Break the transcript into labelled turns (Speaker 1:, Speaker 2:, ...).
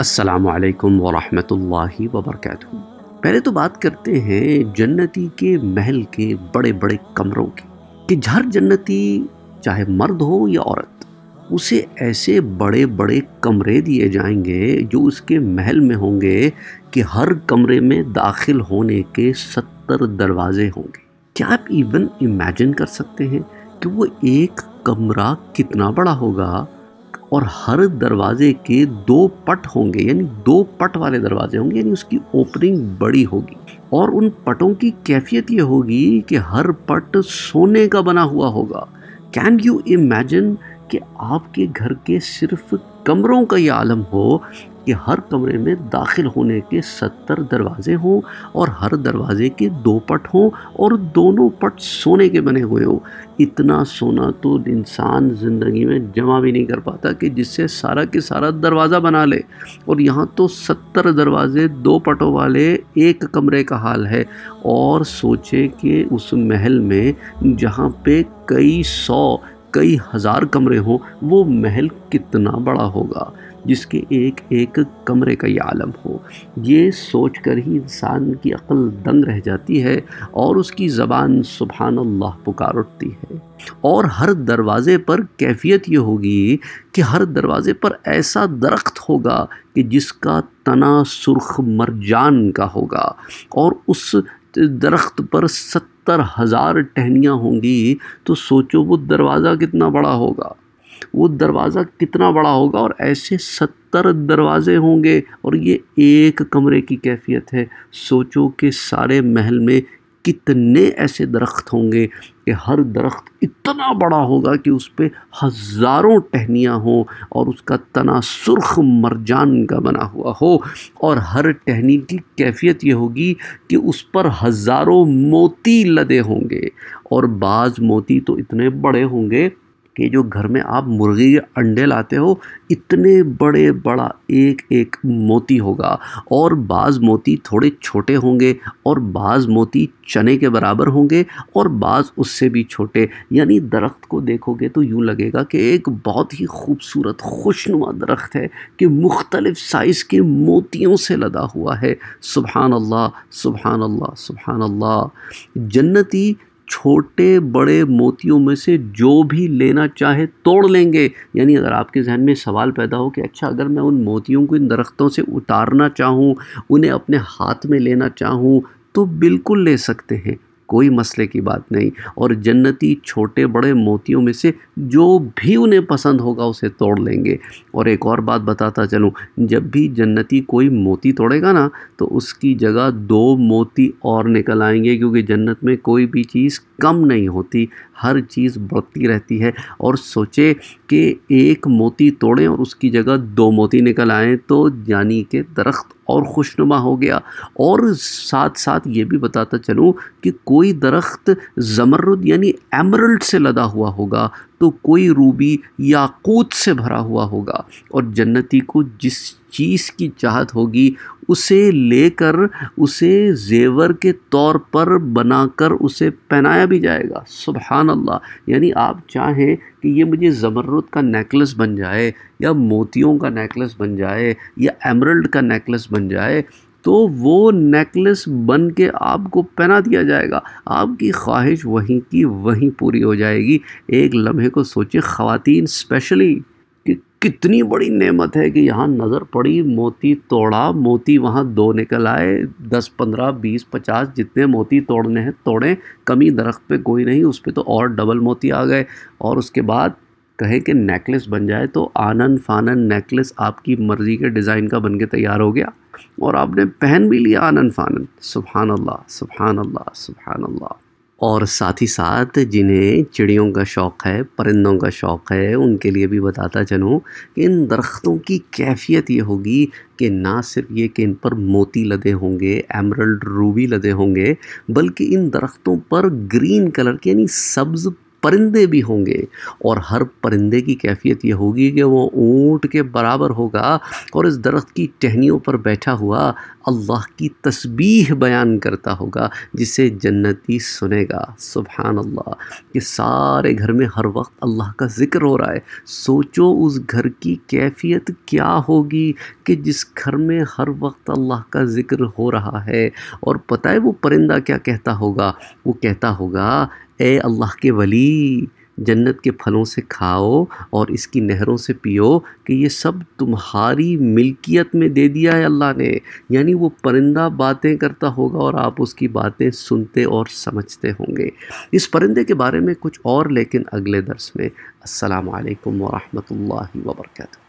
Speaker 1: असलकम वरहमल वबरक पहले तो बात करते हैं जन्नती के महल के बड़े बड़े कमरों की कि हर जन्नती चाहे मर्द हो या औरत उसे ऐसे बड़े बड़े कमरे दिए जाएंगे जो उसके महल में होंगे कि हर कमरे में दाखिल होने के सत्तर दरवाजे होंगे क्या आप इवन इमेजिन कर सकते हैं कि वो एक कमरा कितना बड़ा होगा और हर दरवाज़े के दो पट होंगे यानी दो पट वाले दरवाजे होंगे यानी उसकी ओपनिंग बड़ी होगी और उन पटों की कैफियत ये होगी कि हर पट सोने का बना हुआ होगा कैन यू इमेजिन कि आपके घर के सिर्फ कमरों का ये आलम हो कि हर कमरे में दाखिल होने के सत्तर दरवाजे हों और हर दरवाजे के दो पट हों और दोनों पट सोने के बने हुए हों इतना सोना तो इंसान ज़िंदगी में जमा भी नहीं कर पाता कि जिससे सारा के सारा दरवाज़ा बना ले और यहाँ तो सत्तर दरवाजे दो पटों वाले एक कमरे का हाल है और सोचे कि उस महल में जहाँ पे कई सौ कई हज़ार कमरे हों वो महल कितना बड़ा होगा जिसके एक एक कमरे का ये आलम हो ये सोच कर ही इंसान की अक्ल दंग रह जाती है और उसकी ज़बान सुबहान अल्लाह पुकार उठती है और हर दरवाज़े पर कैफियत ये होगी कि हर दरवाज़े पर ऐसा दरख्त होगा कि जिसका तना सुर्ख मरजान का होगा और उस दरख्त पर सत्तर हज़ार टहनियाँ होंगी तो सोचो वो दरवाज़ा कितना बड़ा होगा वो दरवाज़ा कितना बड़ा होगा और ऐसे सत्तर दरवाज़े होंगे और ये एक कमरे की कैफियत है सोचो कि सारे महल में कितने ऐसे दरख्त होंगे कि हर दरख्त इतना बड़ा होगा कि उस पर हज़ारों टहनियाँ हों और उसका तना सुर्ख मरजान का बना हुआ हो और हर टहनी की कैफियत ये होगी कि उस पर हज़ारों मोती लदे होंगे और बाज़ मोती तो इतने बड़े होंगे कि जो घर में आप मुर्गी के अंडे लाते हो इतने बड़े बड़ा एक एक मोती होगा और बाज़ मोती थोड़े छोटे होंगे और बाज़ मोती चने के बराबर होंगे और बाज़ उससे भी छोटे यानी दरख्त को देखोगे तो यूँ लगेगा कि एक बहुत ही खूबसूरत खुशनुमा दरख्त है कि मुख्तलिफ़ साइज़ के मोतियों से लदा हुआ है सुबहान अल्लाह सुबहान अल्लाह सुबहान अल्लाह जन्नती छोटे बड़े मोतियों में से जो भी लेना चाहे तोड़ लेंगे यानी अगर आपके जहन में सवाल पैदा हो कि अच्छा अगर मैं उन मोतियों को इन दरख्तों से उतारना चाहूँ उन्हें अपने हाथ में लेना चाहूँ तो बिल्कुल ले सकते हैं कोई मसले की बात नहीं और जन्नती छोटे बड़े मोतियों में से जो भी उन्हें पसंद होगा उसे तोड़ लेंगे और एक और बात बताता चलूँ जब भी जन्नती कोई मोती तोड़ेगा ना तो उसकी जगह दो मोती और निकल आएंगे क्योंकि जन्नत में कोई भी चीज़ कम नहीं होती हर चीज़ बढ़ती रहती है और सोचे कि एक मोती तोड़ें और उसकी जगह दो मोती निकल आएँ तो यानी के दरख्त और खुशनुमा हो गया और साथ साथ ये भी बताता चलूँ कि कोई दरख्त ज़मरुद यानी एमरल्ड से लदा हुआ होगा तो कोई रूबी याकूत से भरा हुआ होगा और जन्नती को जिस चीज़ की चाहत होगी उसे लेकर उसे जेवर के तौर पर बनाकर उसे पहनाया भी जाएगा सुबहान अल्लाह यानी आप चाहें कि ये मुझे ज़मरुद का नेकलेस बन जाए या मोतियों का नेकलेस बन जाए या एमरल्ड का नेकलेस बन जाए तो वो नेकलेस बन के आपको पहना दिया जाएगा आपकी ख्वाहिश वहीं की वहीं पूरी हो जाएगी एक लम्हे को सोचे ख़वातीन स्पेशली कि कितनी बड़ी नेमत है कि यहाँ नज़र पड़ी मोती तोड़ा मोती वहाँ दो निकल आए दस पंद्रह बीस पचास जितने मोती तोड़ने हैं तोड़ें कमी दरख्त पे कोई नहीं उस पर तो और डबल मोती आ गए और उसके बाद कहें कि नेकलेस बन जाए तो आनन फानन नेकलेस आपकी मर्ज़ी के डिज़ाइन का बन के तैयार हो गया और आपने पहन भी लिया आनंद फानंद सुबहान अल्लाह सुबहान अल्लाह सुबहान अल्लाह और साथ ही साथ जिन्हें चिड़ियों का शौक़ है परिंदों का शौक़ है उनके लिए भी बताता चलूँ कि इन दरख्तों की कैफियत ये होगी कि ना सिर्फ ये कि इन पर मोती लदे होंगे एमरल्ड रूबी लदे होंगे बल्कि इन दरख्तों पर ग्रीन कलर के यानी सब्ज़ परिंदे भी होंगे और हर परिंदे की कैफियत यह होगी कि वो ऊँट के बराबर होगा और इस दरख्त की टहनियों पर बैठा हुआ अल्लाह की तस्बीह बयान करता होगा जिसे जन्नती सुनेगा सुबहान अल्लाह कि सारे घर में हर वक्त अल्लाह का ज़िक्र हो रहा है सोचो उस घर की कैफियत क्या होगी कि जिस घर में हर वक्त अल्लाह का ज़िक्र हो रहा है और पता है वो परिंदा क्या कहता होगा वो कहता होगा ए अल्लाह के वली जन्नत के फलों से खाओ और इसकी नहरों से पियो कि ये सब तुम्हारी मिल्कियत में दे दिया है अल्लाह ने यानी वो परिंदा बातें करता होगा और आप उसकी बातें सुनते और समझते होंगे इस परिंदे के बारे में कुछ और लेकिन अगले दर्स में असलकम वरहमल वर्का